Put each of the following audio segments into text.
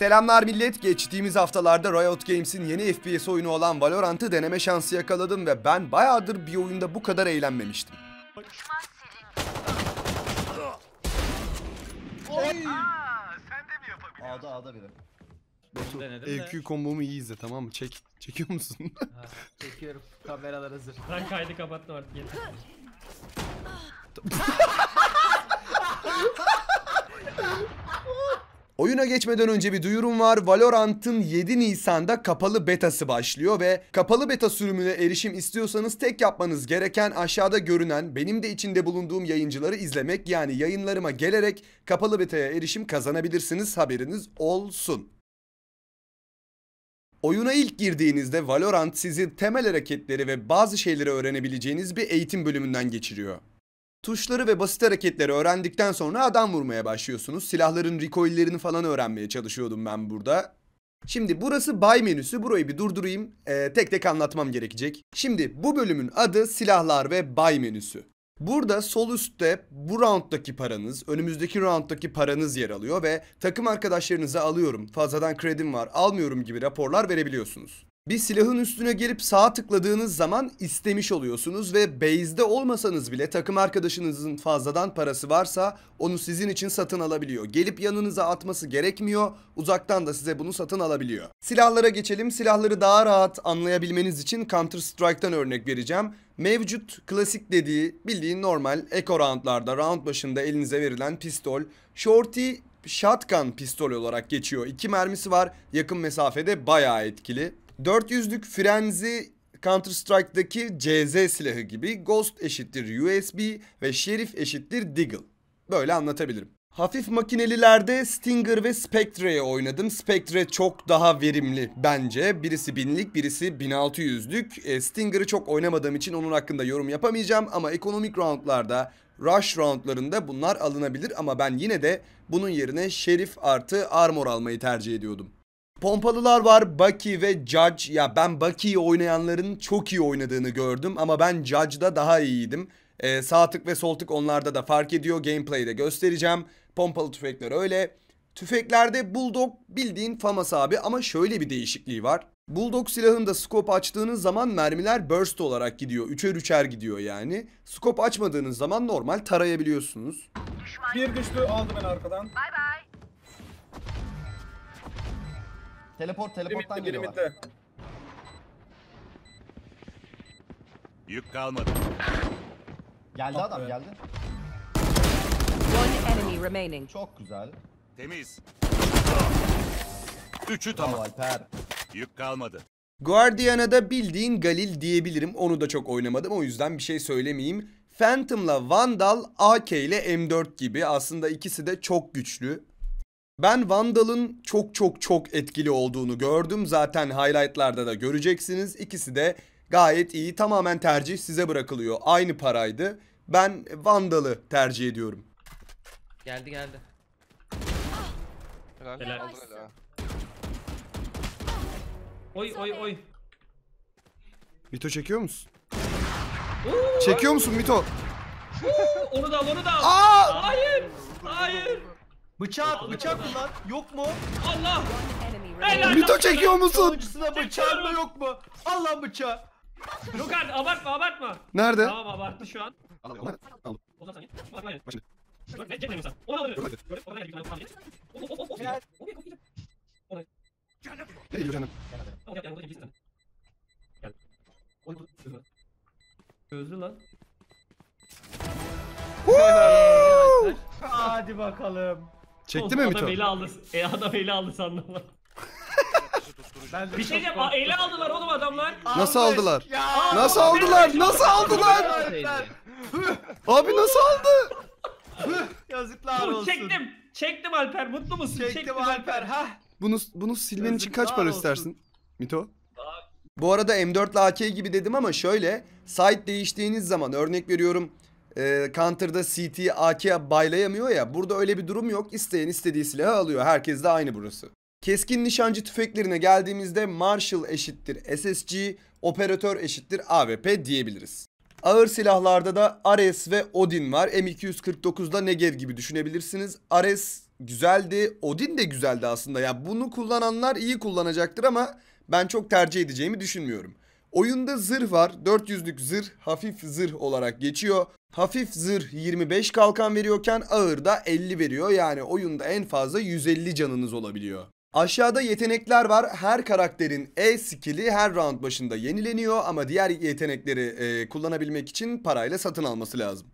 Selamlar millet. Geçtiğimiz haftalarda Riot Games'in yeni FPS oyunu olan Valorant'ı deneme şansı yakaladım ve ben bayağıdır bir oyunda bu kadar eğlenmemiştim. Oy! Aa, sen de EQ e kombomu iyi izle tamam mı? Çek, çekiyor musun? ha, çekiyorum. Kameralar hazır. Ben kaydı kapattım artık Oyuna geçmeden önce bir duyurum var. Valorant'ın 7 Nisan'da kapalı betası başlıyor ve kapalı beta sürümüne erişim istiyorsanız tek yapmanız gereken aşağıda görünen benim de içinde bulunduğum yayıncıları izlemek yani yayınlarıma gelerek kapalı betaya erişim kazanabilirsiniz haberiniz olsun. Oyuna ilk girdiğinizde Valorant sizi temel hareketleri ve bazı şeyleri öğrenebileceğiniz bir eğitim bölümünden geçiriyor. Tuşları ve basit hareketleri öğrendikten sonra adam vurmaya başlıyorsunuz. Silahların recoillerini falan öğrenmeye çalışıyordum ben burada. Şimdi burası buy menüsü. Burayı bir durdurayım. Ee, tek tek anlatmam gerekecek. Şimdi bu bölümün adı silahlar ve buy menüsü. Burada sol üstte bu rounddaki paranız, önümüzdeki rounddaki paranız yer alıyor ve takım arkadaşlarınızı alıyorum, fazladan kredim var, almıyorum gibi raporlar verebiliyorsunuz. Bir silahın üstüne gelip sağ tıkladığınız zaman istemiş oluyorsunuz ve base'de olmasanız bile takım arkadaşınızın fazladan parası varsa onu sizin için satın alabiliyor. Gelip yanınıza atması gerekmiyor. Uzaktan da size bunu satın alabiliyor. Silahlara geçelim. Silahları daha rahat anlayabilmeniz için Counter Strike'tan örnek vereceğim. Mevcut klasik dediği bildiğin normal eco roundlarda round başında elinize verilen pistol. Shorty shotgun pistol olarak geçiyor. İki mermisi var. Yakın mesafede bayağı etkili. 400'lük frenzi Counter Strike'daki CZ silahı gibi Ghost eşittir USB ve Şerif eşittir Deagle. Böyle anlatabilirim. Hafif makinelilerde Stinger ve Spectre'ye oynadım. Spectre çok daha verimli bence. Birisi binlik, birisi 1600'lük. E, Stinger'ı çok oynamadığım için onun hakkında yorum yapamayacağım ama ekonomik roundlarda, rush roundlarında bunlar alınabilir ama ben yine de bunun yerine Şerif artı Armor almayı tercih ediyordum. Pompalılar var. Bucky ve Judge. Ya ben Bucky'yi oynayanların çok iyi oynadığını gördüm ama ben Judge'da daha iyiydim. Ee, sağ tık ve sol tık onlarda da fark ediyor. Gameplay'de göstereceğim. Pompalı tüfekler öyle. Tüfeklerde Bulldog bildiğin Famas abi ama şöyle bir değişikliği var. Bulldog silahında scope açtığınız zaman mermiler burst olarak gidiyor. Üçer üçer gidiyor yani. Scope açmadığınız zaman normal tarayabiliyorsunuz. Bir düştü aldı ben arkadan. Bay bay. Teleport, teleporttan geliyor geliyorlar. Yük kalmadı. Geldi Ah adam, be. geldi. One enemy remaining. Çok güzel. Temiz. Üçü Bravo tamam. Alper. Yük kalmadı. Guardian'a da bildiğin Galil diyebilirim. Onu da çok oynamadım o yüzden bir şey söylemeyeyim. Phantom'la Vandal, AK ile M4 gibi aslında ikisi de çok güçlü. Ben Vandal'ın çok çok çok etkili olduğunu gördüm. Zaten highlightlarda da göreceksiniz. İkisi de gayet iyi. Tamamen tercih size bırakılıyor. Aynı paraydı. Ben Vandal'ı tercih ediyorum. Geldi geldi. Helal. Helal. Aldın helal. Oy oy oy. Mito çekiyor musun? Oo, Çekiyor musun Mito? Oo, onu da al onu da al. Aa! Hayır. Hayır. Bıçak, bıçak mı Yok mu? Allah! Helal Mito çekiyor musun? Sonuncusuna bıçak mı yok mu? Allah lan bıçağı. Yok artık abartma abartma. Nerede? Tamam abarttı şu an. Ozan sen git. Bak lan. Bak, Ne lan Ozan. Ona alır. Oraya git lan, Ozan ne? O, o, o, o. Oraya ne? Oraya. ne? canım. ne? gel, ne? oraya ne? sen. ne? Oy, ne? gözlü ne? Gözlü ne? Hadi ne Çekti mi Mito? Adam eli aldı. E adam eli aldı sandım. bir şey diyeceğim. Aa, Eli aldılar oğlum adamlar. Nasıl aldılar? Ya, Nasıl aldılar? Nasıl aldılar? Abi nasıl aldı? Yazıklar olsun. Çektim. Çektim Alper. Mutlu musun? Çektim, Alper. Ha. Bunu bunu silmen için kaç para Yazıklar istersin? Mito? Bu arada M4 ile AK gibi dedim ama şöyle site değiştiğiniz zaman örnek veriyorum e, Counter'da CT, AK baylayamıyor ya. Burada öyle bir durum yok. İsteyen istediği silahı alıyor. Herkes de aynı burası. Keskin nişancı tüfeklerine geldiğimizde Marshall eşittir SSG, operatör eşittir AWP diyebiliriz. Ağır silahlarda da Ares ve Odin var. M249'da Negev gibi düşünebilirsiniz. Ares güzeldi, Odin de güzeldi aslında. Ya yani bunu kullananlar iyi kullanacaktır ama ben çok tercih edeceğimi düşünmüyorum. Oyunda zırh var. 400'lük zırh hafif zırh olarak geçiyor. Hafif zırh 25 kalkan veriyorken ağır da 50 veriyor. Yani oyunda en fazla 150 canınız olabiliyor. Aşağıda yetenekler var. Her karakterin E skill'i her round başında yenileniyor ama diğer yetenekleri e, kullanabilmek için parayla satın alması lazım.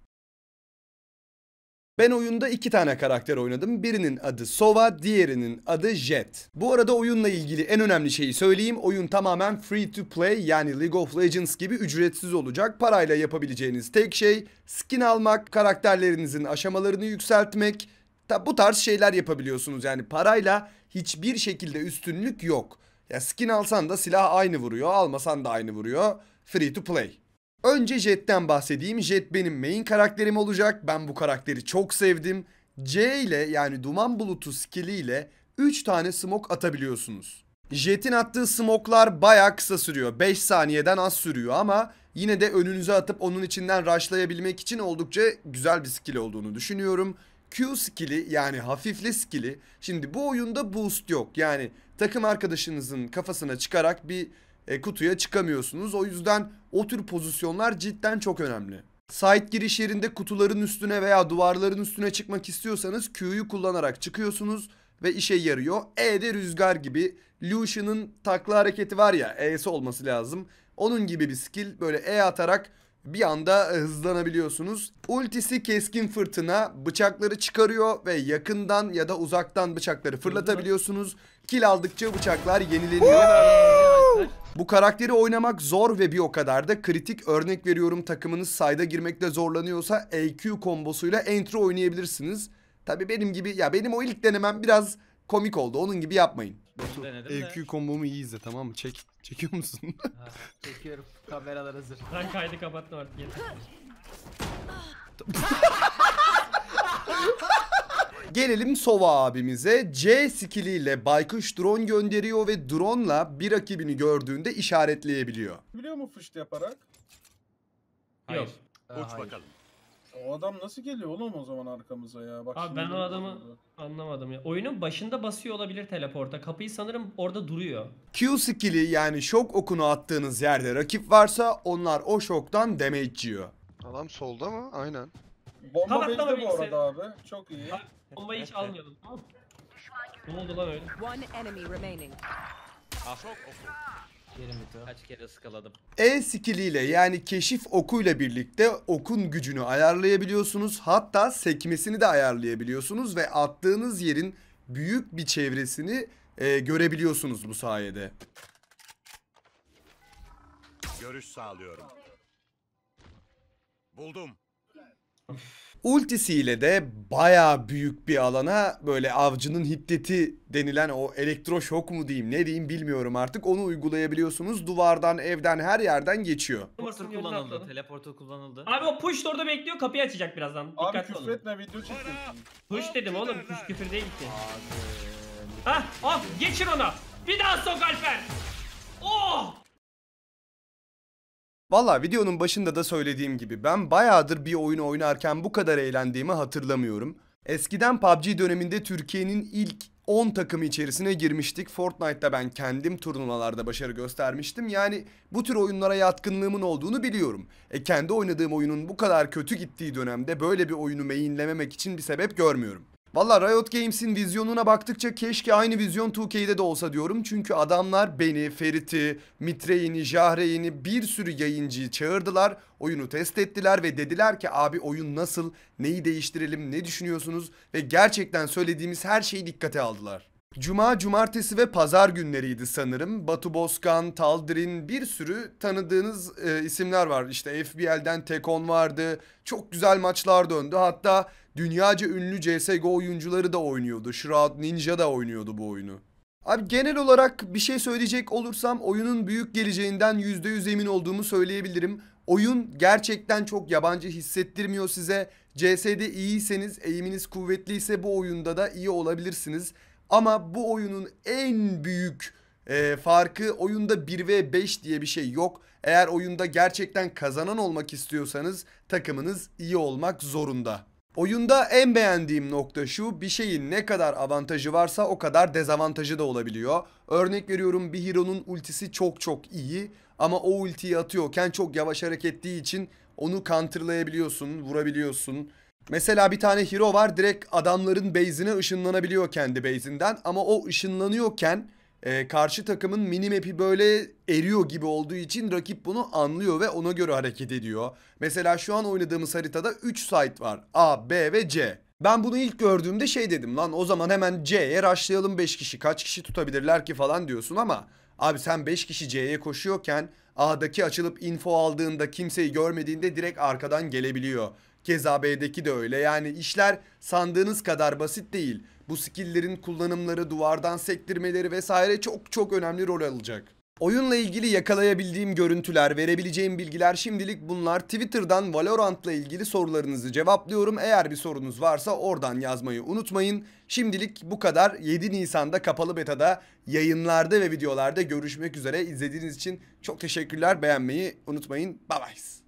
Ben oyunda iki tane karakter oynadım. Birinin adı Sova, diğerinin adı Jet. Bu arada oyunla ilgili en önemli şeyi söyleyeyim. Oyun tamamen free to play yani League of Legends gibi ücretsiz olacak. Parayla yapabileceğiniz tek şey skin almak, karakterlerinizin aşamalarını yükseltmek. Ta bu tarz şeyler yapabiliyorsunuz. Yani parayla hiçbir şekilde üstünlük yok. Ya skin alsan da silah aynı vuruyor, almasan da aynı vuruyor. Free to play. Önce Jet'ten bahsedeyim. Jet benim main karakterim olacak. Ben bu karakteri çok sevdim. C ile yani duman bulutu skilli ile 3 tane smoke atabiliyorsunuz. Jet'in attığı smoklar baya kısa sürüyor. 5 saniyeden az sürüyor ama yine de önünüze atıp onun içinden rushlayabilmek için oldukça güzel bir skill olduğunu düşünüyorum. Q skill'i yani hafifli skill'i şimdi bu oyunda boost yok. Yani takım arkadaşınızın kafasına çıkarak bir e, kutuya çıkamıyorsunuz. O yüzden o tür pozisyonlar cidden çok önemli. Site giriş yerinde kutuların üstüne veya duvarların üstüne çıkmak istiyorsanız Q'yu kullanarak çıkıyorsunuz ve işe yarıyor. E'de rüzgar gibi Lucian'ın takla hareketi var ya E'si olması lazım. Onun gibi bir skill böyle E atarak bir anda e, hızlanabiliyorsunuz. Ultisi keskin fırtına bıçakları çıkarıyor ve yakından ya da uzaktan bıçakları fırlatabiliyorsunuz. Kil aldıkça bıçaklar yenileniyor. Bu karakteri oynamak zor ve bir o kadar da kritik örnek veriyorum takımınız sayda girmekte zorlanıyorsa AQ kombosuyla entry oynayabilirsiniz. Tabi benim gibi ya benim o ilk denemem biraz komik oldu onun gibi yapmayın. AQ kombomu iyi izle tamam mı? Çek. Çekiyor musun? Ha, çekiyorum. Kameralar hazır. Ben kaydı kapattım artık yeter. Gelelim Sova abimize. C skilliyle baykuş drone gönderiyor ve drone'la bir rakibini gördüğünde işaretleyebiliyor. Biliyor mu fışt yaparak? Hayır. Yok. Uç Hayır. bakalım. O adam nasıl geliyor oğlum o zaman arkamıza ya? Bak Abi ben o adamı oldu. anlamadım ya. Oyunun başında basıyor olabilir teleporta. Kapıyı sanırım orada duruyor. Q skill'i yani şok okunu attığınız yerde rakip varsa onlar o şoktan damage yiyor. Adam solda mı? Aynen. Bomba Kapatlama bende bu bilgisayarı. arada abi. Çok iyi. Bak, bombayı hiç almıyordum tamam Ne oldu lan öyle? One enemy remaining. Ah çok oku. Yerim bitiyor. Kaç kere sıkaladım? E skilliyle yani keşif okuyla birlikte okun gücünü ayarlayabiliyorsunuz. Hatta sekmesini de ayarlayabiliyorsunuz ve attığınız yerin büyük bir çevresini e, görebiliyorsunuz bu sayede. Görüş sağlıyorum. Buldum. Ultisiyle de baya büyük bir alana böyle avcının hiddeti denilen o elektroşok mu diyeyim ne diyeyim bilmiyorum artık onu uygulayabiliyorsunuz. Duvardan, evden her yerden geçiyor. Teleporter kullanıldı. Teleporter kullanıldı. Abi o push da orada bekliyor kapıyı açacak birazdan. Abi Dikkatli küfür olun. etme video çekiyorsun. Push dedim oğlum push küfür değil ki. Hah al oh, geçir onu. Bir daha sok Alper. Oh! Valla videonun başında da söylediğim gibi ben bayağıdır bir oyun oynarken bu kadar eğlendiğimi hatırlamıyorum. Eskiden PUBG döneminde Türkiye'nin ilk 10 takımı içerisine girmiştik. Fortnite'da ben kendim turnuvalarda başarı göstermiştim. Yani bu tür oyunlara yatkınlığımın olduğunu biliyorum. E kendi oynadığım oyunun bu kadar kötü gittiği dönemde böyle bir oyunu mainlememek için bir sebep görmüyorum. Valla Riot Games'in vizyonuna baktıkça keşke aynı vizyon 2K'de de olsa diyorum. Çünkü adamlar beni, Ferit'i, Mitre'yini, Jahre'yini bir sürü yayıncıyı çağırdılar. Oyunu test ettiler ve dediler ki abi oyun nasıl, neyi değiştirelim, ne düşünüyorsunuz? Ve gerçekten söylediğimiz her şeyi dikkate aldılar. Cuma, cumartesi ve pazar günleriydi sanırım. Batu Boskan, Taldirin bir sürü tanıdığınız e, isimler var. İşte FBL'den Tekon vardı. Çok güzel maçlar döndü. Hatta dünyaca ünlü CSGO oyuncuları da oynuyordu. Shroud Ninja da oynuyordu bu oyunu. Abi genel olarak bir şey söyleyecek olursam oyunun büyük geleceğinden %100 emin olduğumu söyleyebilirim. Oyun gerçekten çok yabancı hissettirmiyor size. CS'de iyiyseniz, eğiminiz kuvvetliyse bu oyunda da iyi olabilirsiniz. Ama bu oyunun en büyük e, farkı oyunda 1v5 diye bir şey yok. Eğer oyunda gerçekten kazanan olmak istiyorsanız takımınız iyi olmak zorunda. Oyunda en beğendiğim nokta şu bir şeyin ne kadar avantajı varsa o kadar dezavantajı da olabiliyor. Örnek veriyorum bir hero'nun ultisi çok çok iyi ama o ultiyi atıyorken çok yavaş hareket ettiği için onu counterlayabiliyorsun, vurabiliyorsun. Mesela bir tane hero var direkt adamların base'ine ışınlanabiliyor kendi base'inden ama o ışınlanıyorken e, karşı takımın minimapi böyle eriyor gibi olduğu için rakip bunu anlıyor ve ona göre hareket ediyor. Mesela şu an oynadığımız haritada 3 site var. A, B ve C. Ben bunu ilk gördüğümde şey dedim lan o zaman hemen C'ye rushlayalım 5 kişi kaç kişi tutabilirler ki falan diyorsun ama abi sen 5 kişi C'ye koşuyorken A'daki açılıp info aldığında kimseyi görmediğinde direkt arkadan gelebiliyor. Keza B'deki de öyle. Yani işler sandığınız kadar basit değil. Bu skilllerin kullanımları, duvardan sektirmeleri vesaire çok çok önemli rol alacak. Oyunla ilgili yakalayabildiğim görüntüler, verebileceğim bilgiler şimdilik bunlar. Twitter'dan Valorant'la ilgili sorularınızı cevaplıyorum. Eğer bir sorunuz varsa oradan yazmayı unutmayın. Şimdilik bu kadar. 7 Nisan'da kapalı betada yayınlarda ve videolarda görüşmek üzere. İzlediğiniz için çok teşekkürler. Beğenmeyi unutmayın. Bye bye.